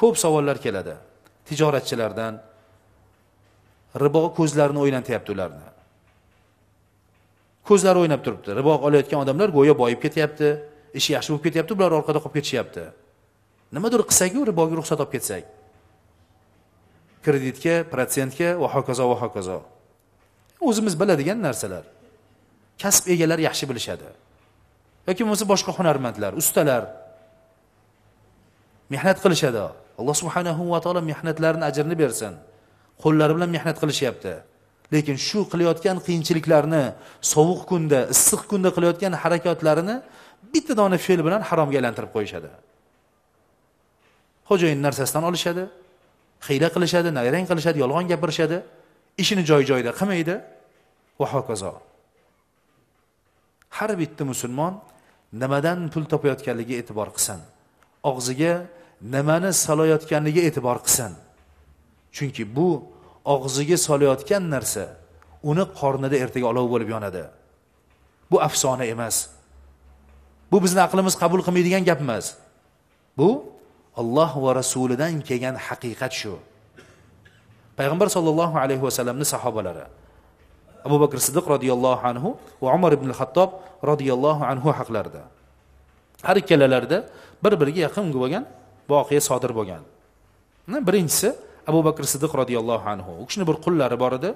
ko'p savollar keladi tijoratchilardan ribo ko'zlarini o'ynatyapti ularni ko'zlari o'ynab turibdi ribo olayotgan odamlar go'yo boyib ketyapti ishi yaxshi bo'lib ketyapti bular orqada qolib ketishyapti nimadir qilsaku riboga ruxsat olib ketsak kreditga protsentga va hokazo va hokazo o'zimiz biladigan narsalar kasb egalari yaxshi bilishadi yoki bo'lmasa boshqa hunarmandlar ustalar mehnat qilishadi alloh subhanahu va taolo mehnatlarini ajrini bersin qo'llari bilan mehnat qilishyapti lekin shu qilayotgan qiyinchiliklarni sovuq kunda issiq kunda qilayotgan harakatlarini bitta dona fe'l bilan haromga aylantirib qo'yishadi xo'jayin narsasidan olishadi hiyla qilishadi nayrang qilishadi yolg'on gapirishadi ishini joy joyida qilmaydi va hokazo har bitta musulmon nimadan pul topayotganligiga e'tibor qilsin og'ziga nimani solayotganligiga e'tibor qilsin chunki bu og'ziga solayotgan narsa uni qornida ertaga olov bo'lib yonadi bu afsona emas bu bizni aqlimiz qabul qilmaydigan gap emas bu alloh va rasulidan kelgan haqiqat shu payg'ambar sollallohu alayhi vasallamni sahobalari abu bakr siddiq roziyallohu anhu va umar ibn hattob roziyallohu anhu haqlarida har ikkalalarida bir biriga yaqin bo'lgan voqea sodir bo'lgan birinchisi abu bakr siddiq roziyallohu anhu u kishini bir qullari bor edi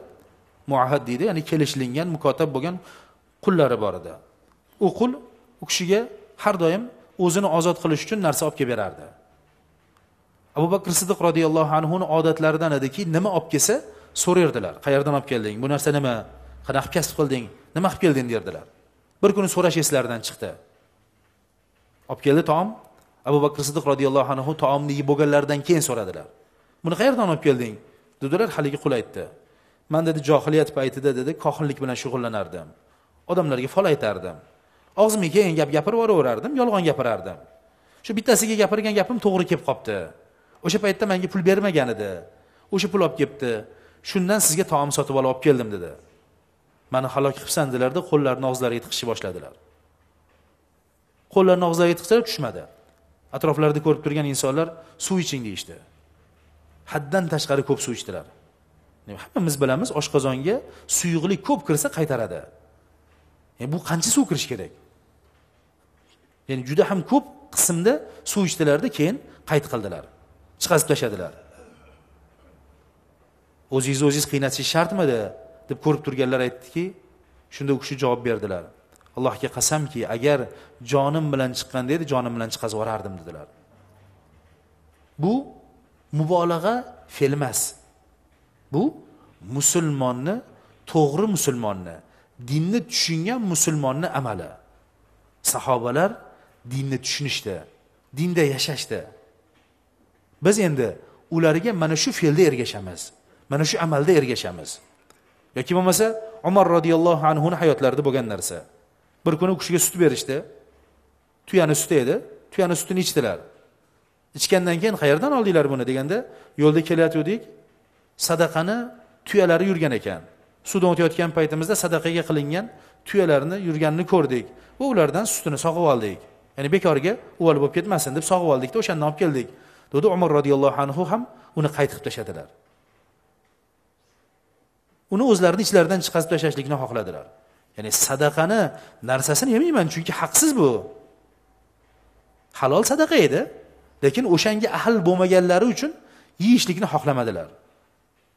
muahad deydi ya'ni kelishilingan mukotab bo'lgan qullari bor edi u qul u kishiga har doim o'zini ozod qilish uchun narsa olib kelib berardi abu bakr siddiq roziyallohu anhuni odatlaridan ediki nima olib kelsa so'rardilar qayerdan olib kelding bu narsa nima qanaqa kasb qilding nima qilib kelding derdilar bir kuni so'rash eslaridan chiqdi olib keldi taom abu bakr siddiq roziyallohu anhu taomni yeb bo'lganlaridan keyin so'radilar buni qayerdan olib kelding dedilar haligi qul aytdi man dedi johiliyat paytida dedi kohinlik bilan shug'ullanardim odamlarga fol aytardim og'zimga kelgan gap gapirib yuboraverardim yolg'on gapirardim shu bittasiga gapirgan gapim to'g'ri kelib qolibdi o'sha paytda manga pul bermagan edi o'sha pul olib kelibdi shundan sizga taom sotib olib olib keldim dedi mani halok qilibsan dedilarda qo'llarini og'zlariga tiqishni boshladilar qo'llarini og'zlariga tiqsalar tushmadi atroflarida ko'rib turgan insonlar suv iching deyishdi haddan tashqari ko'p suv ichdilar hammamiz bilamiz oshqozonga suyuqlik ko'p kirsa qaytaradi yani e, bu qancha suv kirishi kerak ya'ni juda ham ko'p qismda suv ichdilarda keyin qayt qildilar chiqazib tashladilar o'zingizni o'zingiz qiynatishingiz shartmidi deb ko'rib turganlar aytdiki shunda u kishi javob berdilar allohga qasamki agar jonim bilan chiqqanda edi jonim bilan chiqazib yuborardim dedilar bu mubolag'a fe'l emas bu musulmonni to'g'ri musulmonni dinni tushungan musulmonni amali sahobalar dinni tushunishdi dinda yashashdi biz endi ularga mana shu fe'lda ergashamiz mana shu amalda ergashamiz yoki bo'lmasa umar roziyallohu anhuni hayotlarida bo'lgan narsa bir kuni u kishiga sut berishdi tuyani suti edi tuyani sutini ichdilar ichgandan keyin qayerdan oldinglar buni deganda yo'lda kelayotgandik sadaqani tuyalari yurgan ekan suvdan o'tayotgan paytimizda sadaqaga qilingan tuyalarni yurganini ko'rdik va ulardan sutini sog'ib oldik ya'ni bekorga uvol bo'lib ketmasin deb sog'ib oldikda o'shandan olib keldik dedi umar roziyallohu anhu ham uni qaytib qilib tashladilar uni o'zlarini ichlaridan chiqarib tashlashlikni xohladilar ya'ni sadaqani narsasini yemayman chunki haqsiz bu halol sadaqa edi lekin o'shanga ahl bo'lmaganlari uchun yeyishlikni xohlamadilar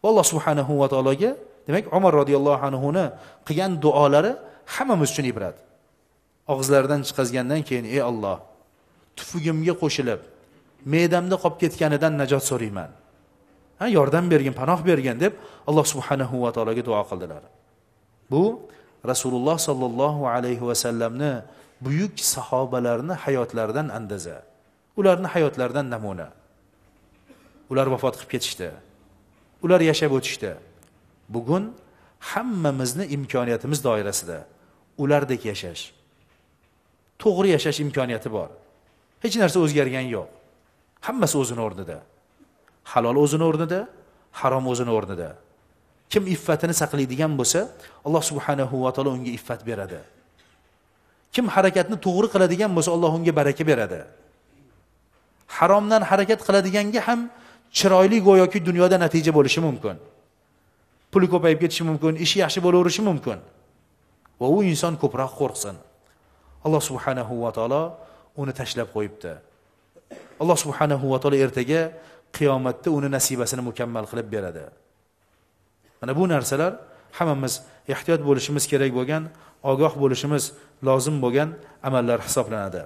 alloh subhanahu va taologa demak umar roziyallohu anhuni qilgan duolari hammamiz uchun ibrat og'izlaridan chiqazgandan keyin ey olloh tufugimga qo'shilib me'damda qolib ketganidan najot so'rayman ha yordam bergin panoh bergin deb alloh subhanahu va taologa duo qildilar bu rasululloh sollallohu alayhi vasallamni buyuk sahobalarni hayotlaridan andaza ularni hayotlaridan namuna ular vafot qilib ketishdi ular yashab o'tishdi bugun hammamizni imkoniyatimiz doirasida ulardek yashash to'g'ri yashash imkoniyati bor hech narsa o'zgargani yo'q hammasi o'zini o'rnida halol o'zini o'rnida harom o'zini o'rnida kim iffatini saqlaydigan bo'lsa alloh subhanahu va taolo unga iffat beradi kim harakatni to'g'ri qiladigan bo'lsa alloh unga baraka beradi haromdan harakat qiladiganga ham chiroyli go'yoki dunyoda natija bo'lishi mumkin puli ko'payib ketishi mumkin ishi yaxshi bo'laverishi mumkin va u inson ko'proq qo'rqsin alloh subhanahu va taolo uni tashlab qo'yibdi alloh subhanahu va taolo ertaga qiyomatda uni nasibasini mukammal qilib beradi mana bu narsalar hammamiz ehtiyot bo'lishimiz kerak bo'lgan ogoh bo'lishimiz lozim bo'lgan amallar hisoblanadi